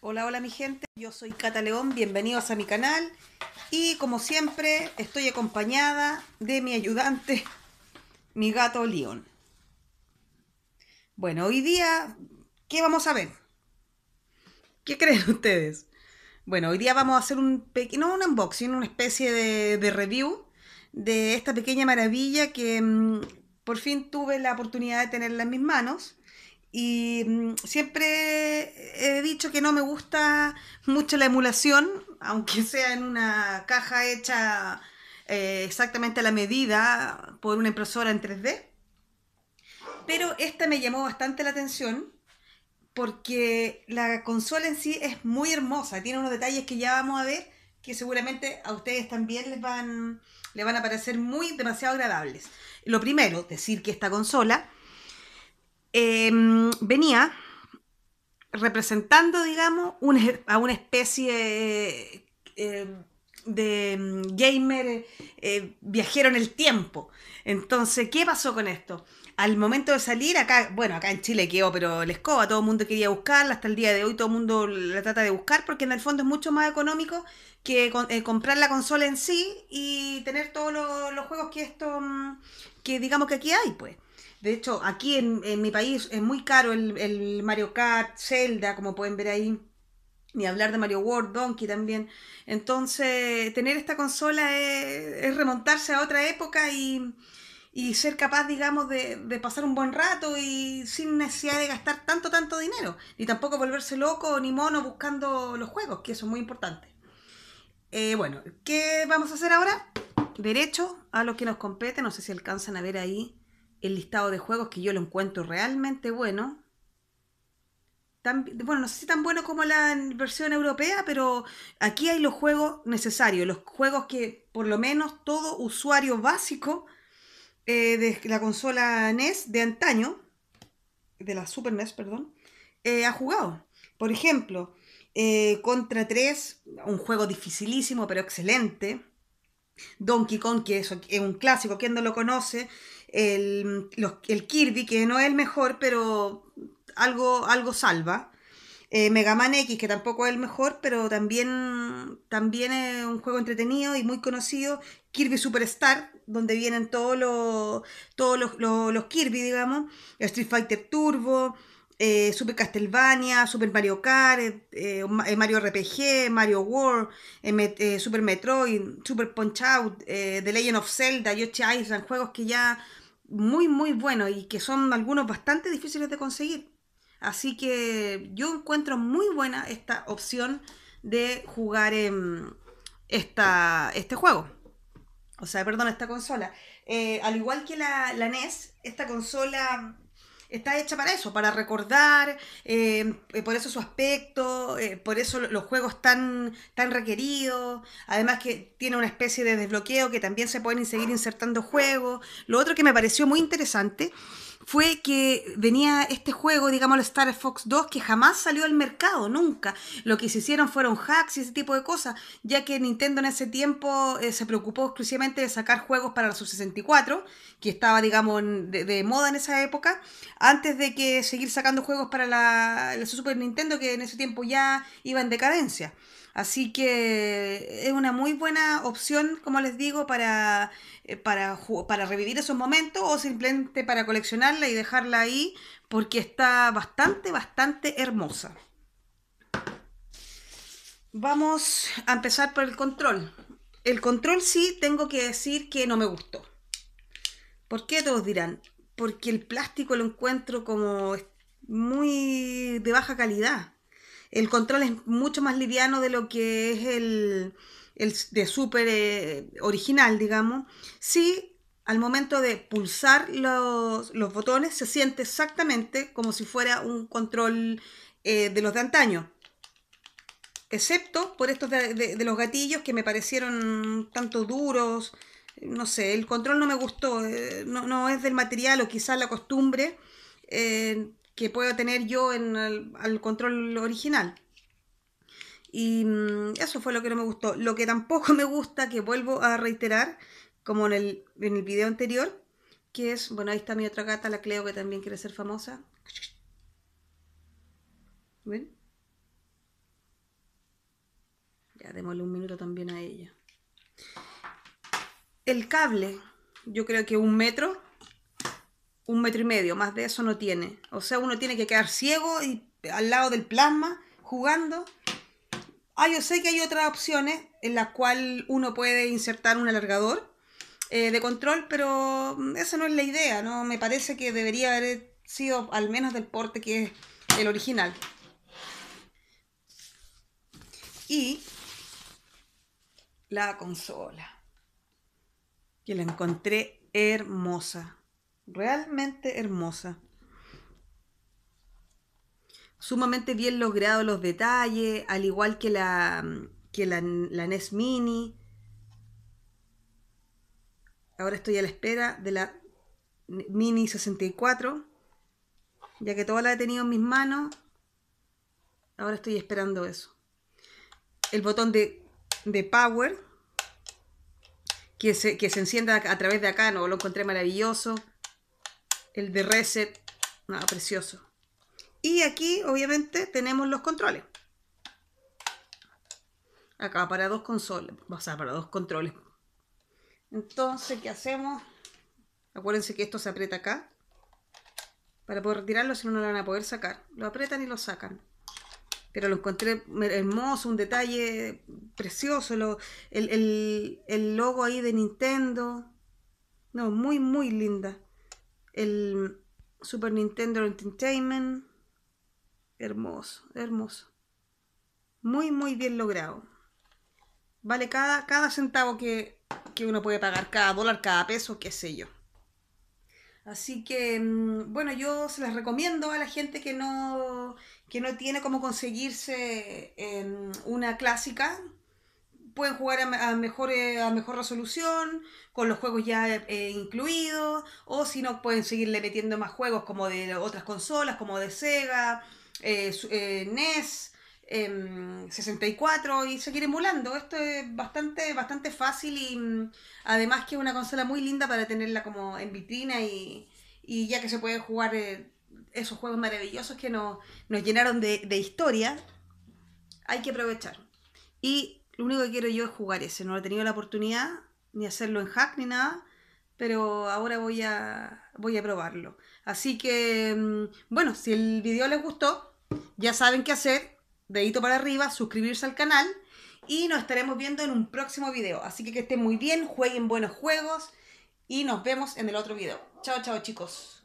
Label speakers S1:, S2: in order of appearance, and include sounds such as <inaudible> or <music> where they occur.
S1: Hola, hola mi gente, yo soy Cata León, bienvenidos a mi canal y como siempre estoy acompañada de mi ayudante, mi gato León. Bueno, hoy día, ¿qué vamos a ver? ¿Qué creen ustedes? Bueno, hoy día vamos a hacer un pequeño, no un unboxing, una especie de, review de esta pequeña maravilla que mm, por fin tuve la oportunidad de tenerla en mis manos y mm, siempre he dicho que no me gusta mucho la emulación, aunque <laughs> sea en una caja hecha eh, exactamente a la medida por una impresora en 3D. Pero esta me llamó bastante la atención porque la consola en sí es muy hermosa, tiene unos detalles que ya vamos a ver que seguramente a ustedes también les van, van a parecer muy demasiado agradables. Lo primero, decir que esta consola em, venía representando, digamos, a una especie eh, de mm, gamer eh, viajero en el tiempo. Entonces, ¿qué pasó con esto? Al momento de salir, acá, bueno, acá en Chile quedó, pero la escoba, todo el mundo quería buscarla, hasta el día de hoy todo el mundo la trata de buscar, porque en el fondo es mucho más económico que eh, comprar la consola en sí y tener todos los juegos que esto, mm, que digamos que aquí hay, pues. De hecho, aquí en, mi país es muy caro el, Mario Kart, Zelda, como pueden ver ahí. Ni hablar de Mario World, Donkey también. Entonces, tener esta consola es, remontarse a otra época y, ser capaz, digamos, de, pasar un buen rato y sin necesidad de gastar tanto, tanto dinero. Ni tampoco volverse loco ni mono buscando los juegos, que eso es muy importante. Eh, bueno, ¿qué vamos a hacer ahora? Derecho a lo que nos compete. No sé si alcanzan a ver ahí el listado de juegos que yo lo encuentro realmente bueno. bueno, no sé si tan bueno como la versión europea, pero aquí hay los juegos necesarios, los juegos que por lo menos todo usuario básico eh, de la consola NES de antaño, de la Super NES, perdón, eh, ha jugado. Por ejemplo, eh, Contra 3, un juego dificilísimo pero excelente. Donkey Kong, que es, un clásico, ¿quién no lo conoce? el, el Kirby, que no es el mejor, pero algo, algo salva. Eh, Mega Man X, que tampoco es el mejor, pero también, también es un juego entretenido y muy conocido. Kirby Superstar, donde vienen todos los, todos los, Kirby, digamos. Street Fighter Turbo, eh, Super Castlevania, Super Mario Kart, eh, Mario RPG, Mario World, Super Metroid, Super Punch Out, The Legend of Zelda, Yoshi Island, juegos que ya muy, muy bueno y que son algunos bastante difíciles de conseguir. Así que yo encuentro muy buena esta opción de jugar en esta, este juego. O sea, perdón, esta consola. Eh, al igual que la, la NES, esta consola está hecha para eso, para recordar, eh, eh, por eso su aspecto, eh, por eso los juegos tan, tan requeridos, además que tiene una especie de desbloqueo que también se pueden seguir insertando juegos. Lo otro que me pareció muy interesante fue que venía este juego, digamos, el Star Fox 2, que jamás salió al mercado, nunca. Lo que se hicieron fueron hacks y ese tipo de cosas, ya que Nintendo en ese tiempo eh, se preocupó exclusivamente de sacar juegos para la Sub 64, que estaba, digamos, de, moda en esa época, antes de que seguir sacando juegos para la, la Super Nintendo, que en ese tiempo ya iba en decadencia. Así que es una muy buena opción, como les digo, eh, para, revivir esos momentos o simplemente para coleccionarla y dejarla ahí porque está bastante, bastante hermosa. Vamos a empezar por el control. El control sí tengo que decir que no me gustó. ¿Por qué todos dirán? Porque el plástico lo encuentro como muy de baja calidad el control es mucho más liviano de lo que es el, de súper eh, original, digamos. Sí, al momento de pulsar los, botones se siente exactamente como si fuera un control eh, de los de antaño. Excepto por estos de, los gatillos que me parecieron tanto duros. No sé, el control no me gustó. Eh, no, es del material o quizás la costumbre que puedo tener yo en el, al control original. Y mm, eso fue lo que no me gustó. Lo que tampoco <laughs> me gusta, que vuelvo a reiterar, como en el, en el video anterior, que es, bueno, ahí está mi otra gata, la Cleo, que también quiere ser famosa. ¿Ven? Ya, démosle un minuto también a ella. El cable, yo creo que un metro, un metro y medio, más de eso no tiene. O sea, uno tiene que quedar ciego y al lado del plasma jugando. Ah, yo sé que hay otras opciones en las cuales uno puede insertar un alargador eh, de control, pero mm, esa no es la idea, ¿no? Me parece que debería haber sido al menos del porte que es el original. Y la consola, que la encontré hermosa realmente hermosa. Sumamente bien logrado los detalles, al igual que la, que la, NES Mini. Ahora estoy a la espera de la Mini 64, ya que toda la he tenido en mis manos. Ahora estoy esperando eso. El botón de, de power, que se, que se encienda a través de acá, no lo encontré maravilloso el de reset, nada, precioso. Y aquí, obviamente, tenemos los controles. Acá, para dos consoles, o sea, para dos controles. Entonces, ¿qué hacemos? Acuérdense que esto se aprieta acá. Para poder retirarlo, si no, no lo van a poder sacar. Lo aprietan y lo sacan pero lo encontré hermoso, un detalle precioso, el, el, logo ahí de Nintendo. No, muy, muy linda el Super Nintendo Entertainment. Hermoso, hermoso. Muy, muy bien logrado. Vale cada, cada centavo que, uno puede pagar, cada dólar, cada peso, qué sé yo. Así que, mm, bueno, yo se las recomiendo a la gente que no, que no tiene cómo conseguirse en em, una clásica, pueden jugar a, mejor, eh, a mejor resolución, con los juegos ya eh, incluidos, o si no, pueden seguirle metiendo más juegos como de otras consolas, como de Sega, eh, NES. E em, 64 y seguir emulando. Esto es bastante, bastante fácil y mm, además que es una consola muy linda para tenerla como en vitrina y, y ya que se pueden jugar esos juegos maravillosos que nos, nos llenaron de, de, historia, hay que aprovechar. Y lo único que quiero yo es jugar ese. No he tenido la oportunidad ni hacerlo en hack ni nada, pero ahora voy a, voy a probarlo. Así que, mm, bueno, si el video les gustó, ya saben qué hacer. Dedito para arriba, suscribirse al canal y nos estaremos viendo en un próximo video. Así que que estén muy bien, jueguen buenos juegos y nos vemos en el otro video. Chao, chao chicos.